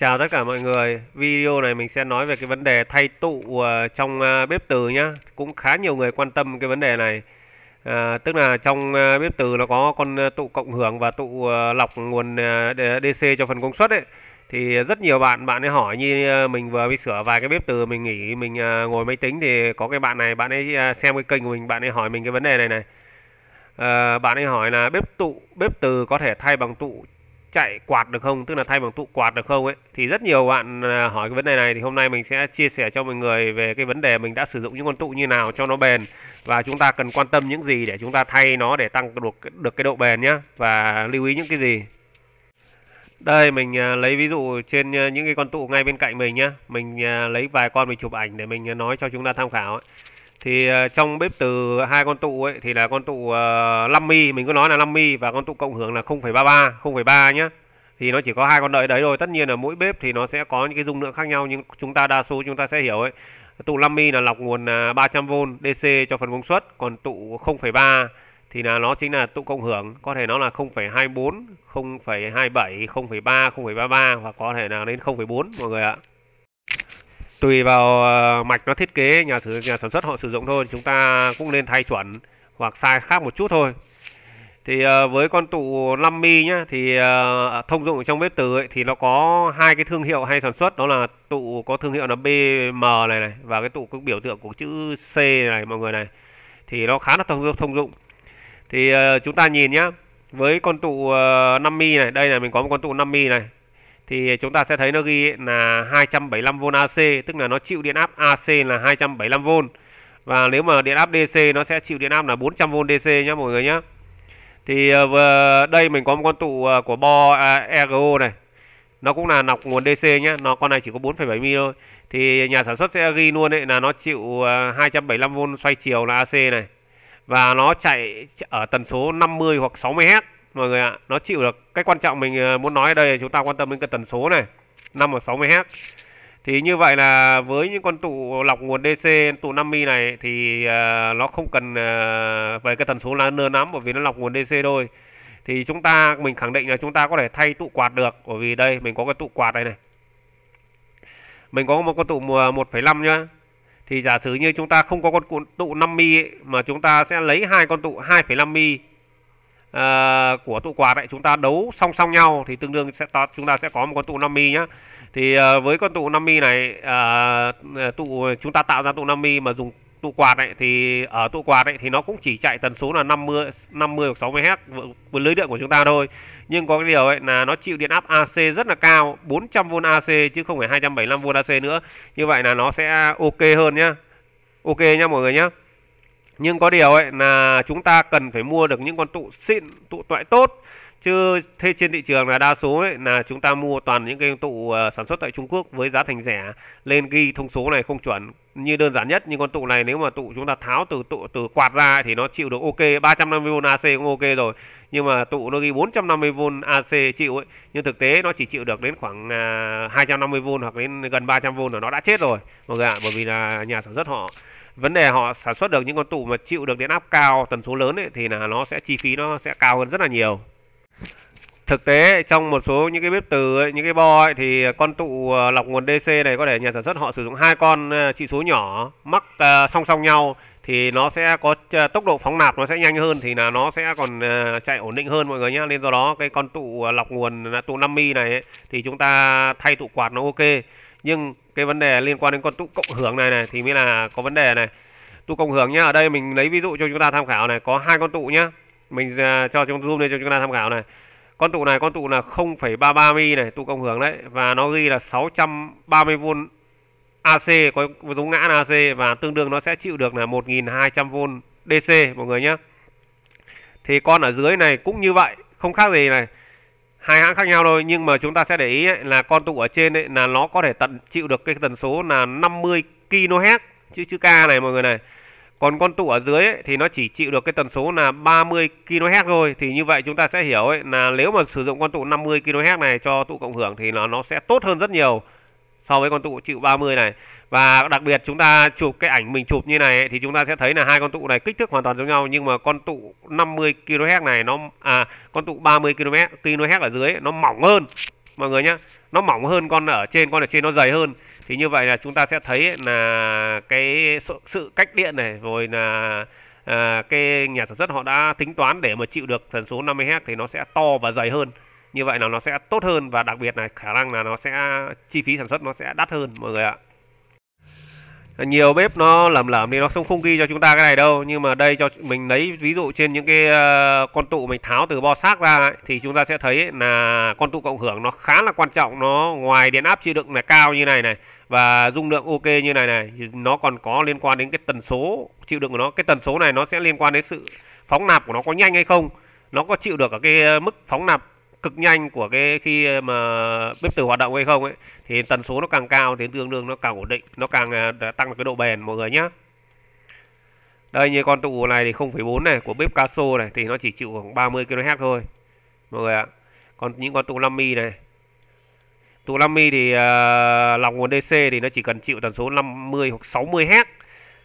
Chào tất cả mọi người, video này mình sẽ nói về cái vấn đề thay tụ ờ, trong ờ, bếp từ nhá Cũng khá nhiều người quan tâm cái vấn đề này à, Tức là trong bếp từ nó có con tụ cộng hưởng và tụ lọc nguồn DC cho phần công suất ấy Thì rất nhiều bạn, bạn ấy hỏi như mình vừa mới sửa vài cái bếp từ Mình nghỉ, mình ngồi máy tính thì có cái bạn này, bạn ấy xem cái kênh của mình, bạn ấy hỏi mình cái vấn đề này này à, Bạn ấy hỏi là bếp tụ, bếp từ có thể thay bằng tụ chạy quạt được không tức là thay bằng tụ quạt được không ấy thì rất nhiều bạn à, hỏi cái vấn đề này thì hôm nay mình sẽ chia sẻ cho mọi người về cái vấn đề mình đã sử dụng những con tụ như nào cho nó bền và chúng ta cần quan tâm những gì để chúng ta thay nó để tăng được được cái độ bền nhá và lưu ý những cái gì đây mình à, lấy ví dụ trên à, những cái con tụ ngay bên cạnh mình nhá mình lấy vài con mình chụp ảnh để mình nói cho chúng ta tham khảo ấy thì ờ, trong bếp từ hai con tụ ấy thì là con tụ uh, ờ, 5 mi mình cứ nói là 5 mi và con tụ cộng hưởng là 0,33 0,3 nhá thì nó chỉ có hai con đợi đấy rồi tất nhiên là mỗi bếp thì nó sẽ có những cái dung lượng khác nhau nhưng chúng ta đa số chúng ta sẽ hiểu ấy tụ 5 mi là lọc nguồn 300V ờ, DC cho phần công suất còn tụ 0,3 thì là nó chính là tụ cộng hưởng có thể nó là 0,24 0,27 0,3 0,33 hoặc có thể là đến 0,4 mọi người ạ tùy vào ờ, mạch nó thiết kế nhà sử nhà sản xuất họ sử dụng thôi chúng ta cũng nên thay chuẩn hoặc sai khác một chút thôi thì ờ, với con tụ 5 mi nhá thì ờ, thông dụng trong bếp từ ấy, thì nó có hai cái thương hiệu hay sản xuất đó là tụ có thương hiệu là BM này này và cái tụ có biểu tượng của chữ C này mọi người này thì nó khá là thông thông dụng thì chúng ta nhìn nhá với con tụ 5 mi này đây là mình có một con tụ 5 mi này thì chúng ta sẽ thấy nó ghi là 275V AC tức là nó chịu điện áp AC là 275V và nếu mà điện áp DC nó sẽ chịu điện áp là 400V DC nhé mọi người nhé thì ờ, đây mình có một con tụ ờ, của bo EGO này nó cũng là nọc nguồn DC nhé nó con này chỉ có 4,7 mi thôi thì nhà sản xuất sẽ ghi luôn đấy là nó chịu 275V ờ, xoay chiều là AC này và nó chạy ở tần số 50 hoặc 60 Hz mọi người ạ nó chịu được cái quan trọng mình ờ, muốn nói ở đây là chúng ta quan tâm đến cái tần số này 5 sáu 60 Hz thì như vậy là với những con tụ lọc nguồn DC tụ 50 này thì uh, nó không cần uh, về cái tần số là lớn lắm bởi vì nó lọc nguồn DC thôi thì chúng ta mình khẳng định là chúng ta có thể thay tụ quạt được bởi vì đây mình có cái tụ quạt này này mình có một con tụ 1,5 nhá thì giả sử như chúng ta không có con tụ 5 mi mà chúng ta sẽ lấy hai con tụ 2,5 mi uh, của tụ quạt ấy chúng ta đấu song song nhau thì tương đương sẽ ta, chúng ta sẽ có một con tụ 5 mi nhá thì uh, với con tụ 5 mi này uh, tụ chúng ta tạo ra tụ 5 mi mà dùng tụ quạt ấy thì ở tụ quạt ấy thì nó cũng chỉ chạy tần số là 50 50 hoặc 60 Hz với lưới điện của chúng ta thôi. Nhưng có cái điều ấy là nó chịu điện áp AC rất là cao, 400V AC chứ không phải 275V AC nữa. Như vậy là nó sẽ ok hơn nhá. Ok nhá mọi người nhá nhưng có điều ấy là chúng ta cần phải mua được những con tụ xịn tụ loại tốt chứ thế trên thị trường là đa số ấy, là chúng ta mua toàn những cái tụ ờ, sản xuất tại Trung Quốc với giá thành rẻ lên ghi thông số này không chuẩn như đơn giản nhất nhưng con tụ này nếu mà tụ chúng ta tháo từ tụ từ quạt ra thì nó chịu được ok 350V AC cũng ok rồi nhưng mà tụ nó ghi 450V AC chịu ấy nhưng thực tế nó chỉ chịu được đến khoảng 250V à, hoặc đến gần 300V là nó đã chết rồi mọi người ạ bởi vì là nhà sản xuất họ vấn đề họ sản xuất được những con tụ mà chịu được điện áp cao tần số lớn ấy, thì là nó sẽ chi phí nó sẽ cao hơn rất là nhiều thực tế trong một số những cái bếp từ ấy, những cái bo ấy, thì con tụ ờ, lọc nguồn DC này có thể nhà sản xuất họ sử dụng hai con trị ờ, số nhỏ mắc ờ, song song nhau thì nó sẽ có tốc độ phóng nạp nó sẽ nhanh hơn thì là nó sẽ còn chạy ổn định hơn mọi người nhé nên do đó cái con tụ lọc nguồn tụ 5 mi này ấy, thì chúng ta thay tụ quạt nó ok nhưng cái vấn đề liên quan đến con tụ cộng hưởng này này thì mới là có vấn đề này tụ cộng hưởng nhá ở đây mình lấy ví dụ cho chúng ta tham khảo này có hai con tụ nhá mình cho trong zoom lên cho chúng ta tham khảo này con tụ này con tụ là 0,33 mi này tụ cộng hưởng đấy và nó ghi là 630V AC có giống ngã AC và tương đương nó sẽ chịu được là 1200V DC mọi người nhé thì con ở dưới này cũng như vậy không khác gì này hai hãng khác nhau thôi nhưng mà chúng ta sẽ để ý ấy, là con tụ ở trên ấy, là nó có thể tận chịu được cái tần số là 50 kHz chữ chữ K này mọi người này còn con tụ ở dưới ấy, thì nó chỉ chịu được cái tần số là 30 kHz thôi thì như vậy chúng ta sẽ hiểu ấy, là nếu mà sử dụng con tụ 50 kHz này cho tụ cộng hưởng thì nó nó sẽ tốt hơn rất nhiều so với con tụ chịu 30 này và đặc biệt chúng ta chụp cái ảnh mình chụp như này ấy, thì chúng ta sẽ thấy là hai con tụ này kích thước hoàn toàn giống nhau nhưng mà con tụ 50 kHz này nó à con tụ 30 kHz kHz ở dưới ấy, nó mỏng hơn mọi người nhé nó mỏng hơn con ở trên con ở trên nó dày hơn thì như vậy là chúng ta sẽ thấy là cái sự cách điện này rồi là à, cái nhà sản xuất họ đã tính toán để mà chịu được tần số 50Hz thì nó sẽ to và dày hơn như vậy là nó sẽ tốt hơn và đặc biệt là khả năng là nó sẽ chi phí sản xuất nó sẽ đắt hơn mọi người ạ nhiều bếp nó lẩm lẩm thì nó không không ghi cho chúng ta cái này đâu nhưng mà đây cho mình lấy ví dụ trên những cái uh, con tụ mình tháo từ bo xác ra ấy, thì chúng ta sẽ thấy ấy, là con tụ cộng hưởng nó khá là quan trọng nó ngoài điện áp chịu đựng là cao như này này và dung lượng ok như này này thì nó còn có liên quan đến cái tần số chịu đựng của nó cái tần số này nó sẽ liên quan đến sự phóng nạp của nó có nhanh hay không nó có chịu được ở cái ờ, mức phóng nạp cực nhanh của cái khi ờ, mà bếp từ hoạt động hay không ấy thì tần số nó càng cao thì tương đương nó càng ổn định nó càng ờ, tăng cái độ bền mọi người nhé đây như con tụ này thì 0,4 này của bếp Caso này thì nó chỉ chịu khoảng 30 kHz thôi mọi người ạ còn những con tụ 5 mi này tụ 50 thì uh, lòng nguồn DC thì nó chỉ cần chịu tần số 50 hoặc 60 Hz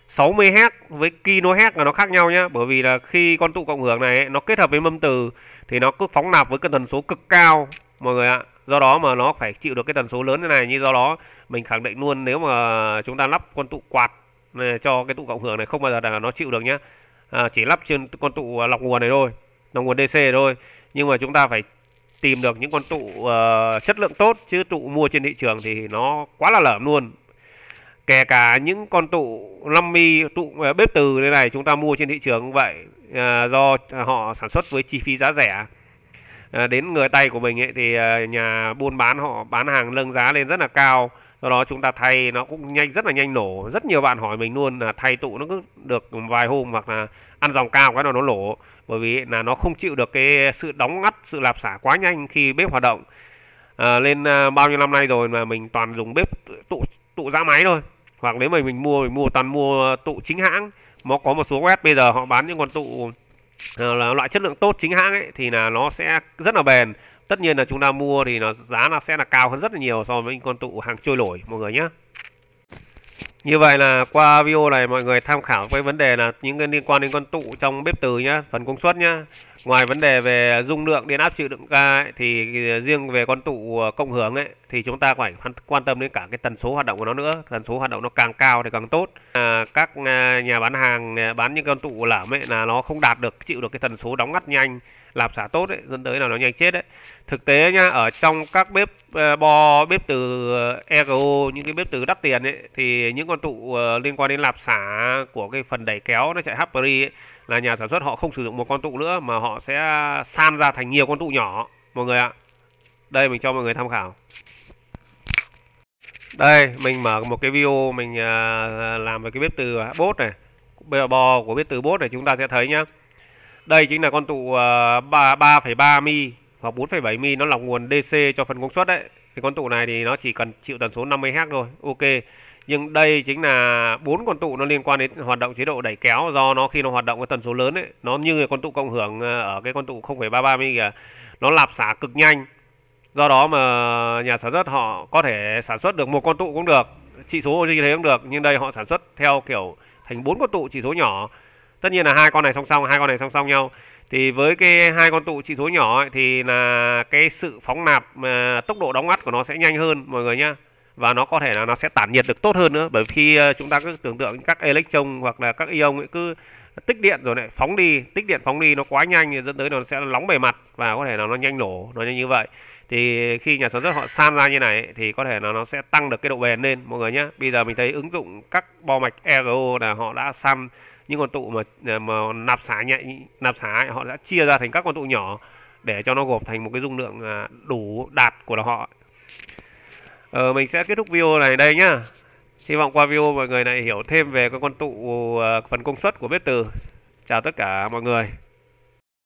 60 Hz với kHz là nó khác nhau nhá bởi vì là khi con tụ cộng hưởng này ấy, nó kết hợp với mâm từ thì nó cứ phóng nạp với cái tần số cực cao mọi người ạ do đó mà nó phải chịu được cái tần số lớn như này như do đó mình khẳng định luôn nếu mà chúng ta lắp con tụ quạt này, cho cái tụ cộng hưởng này không bao giờ là nó chịu được nhá à, chỉ lắp trên con tụ à, lọc nguồn này thôi lọc nguồn DC thôi nhưng mà chúng ta phải tìm được những con trụ uh, chất lượng tốt chứ trụ mua trên thị trường thì nó quá là lởm luôn kể cả những con tụ 50 tụ bếp từ thế này chúng ta mua trên thị trường cũng vậy à, do họ sản xuất với chi phí giá rẻ à, đến người tay của mình ấy, thì à, nhà buôn bán họ bán hàng nâng giá lên rất là cao do đó chúng ta thay nó cũng nhanh rất là nhanh nổ rất nhiều bạn hỏi mình luôn là thay tụ nó cứ được vài hôm hoặc là ăn dòng cao cái nào nó nổ bởi vì là nó không chịu được cái sự đóng ngắt sự lạp xả quá nhanh khi bếp hoạt động à, lên à, bao nhiêu năm nay rồi mà mình toàn dùng bếp tụ tụ ra máy thôi hoặc nếu mà mình mua mình mua toàn mua tụ chính hãng nó có một số web bây giờ họ bán những con tụ à, là loại chất lượng tốt chính hãng ấy thì là nó sẽ rất là bền tất nhiên là chúng ta mua thì nó giá là sẽ là cao hơn rất là nhiều so với những con tụ hàng trôi nổi mọi người nhé như vậy là qua video này mọi người tham khảo cái vấn đề là những cái liên quan đến con tụ trong bếp từ nhá, phần công suất nhá. Ngoài vấn đề về dung lượng điện áp chịu đựng ga ấy, thì riêng về con tụ à, cộng hưởng ấy thì chúng ta phải quan tâm đến cả cái tần số hoạt động của nó nữa. Tần số hoạt động nó càng cao thì càng tốt. À, các à, nhà bán hàng à, bán những con tụ lảm ấy là nó không đạt được chịu được cái tần số đóng ngắt nhanh làm xả tốt ấy, dẫn tới là nó nhanh chết đấy. Thực tế nhá, ở trong các bếp bo bếp từ EGO những cái bếp từ đắt tiền ấy thì những con con tụ uh, ờ, liên quan đến lạp xả của cái phần đẩy kéo nó chạy Harperi ấy, là nhà sản xuất họ không sử dụng một con tụ nữa mà họ sẽ san ra thành nhiều con tụ nhỏ mọi người ạ. Đây mình cho mọi người tham khảo. Đây, mình mở một cái video mình uh, làm về cái bếp từ bốt này. Bò của bếp từ bốt này chúng ta sẽ thấy nhá. Đây chính là con tụ uh, 3,3 mi hoặc 4,7 mi nó lọc nguồn DC cho phần công suất đấy. Thì con tụ này thì nó chỉ cần chịu tần số 50 Hz thôi. Ok nhưng đây chính là bốn con tụ nó liên quan đến hoạt động chế độ đẩy kéo do nó khi nó hoạt động với tần số lớn ấy nó như con tụ cộng hưởng ờ, ở cái con tụ 0,33 kìa nó lạp xả cực nhanh do đó mà nhà sản xuất họ có thể sản xuất được một con tụ cũng được trị số như thế cũng được nhưng đây họ sản xuất theo kiểu thành bốn con tụ chỉ số nhỏ tất nhiên là hai con này song song hai con này song song nhau thì với cái hai con tụ chỉ số nhỏ ấy, thì là cái sự phóng nạp mà tốc độ đóng ngắt của nó sẽ nhanh hơn mọi người nhá và nó có thể là nó sẽ tản nhiệt được tốt hơn nữa bởi khi ờ, chúng ta cứ tưởng tượng các electron hoặc là các ion ấy cứ tích điện rồi lại phóng đi tích điện phóng đi nó quá nhanh thì dẫn tới nó sẽ nóng bề mặt và có thể là nó nhanh nổ nó như vậy thì khi nhà sản xuất họ san ra như này thì có thể là nó sẽ tăng được cái độ bền lên mọi người nhé bây giờ mình thấy ứng dụng các bo mạch ERO là họ đã san những con tụ mà à, mà nạp xả nhẹ nạp xả họ đã chia ra thành các con tụ nhỏ để cho nó gộp thành một cái dung lượng à, đủ đạt của họ ờ, mình sẽ kết thúc video này đây nhá hy vọng qua video mọi người này hiểu thêm về con tụ à, phần công suất của bếp từ chào tất cả mọi người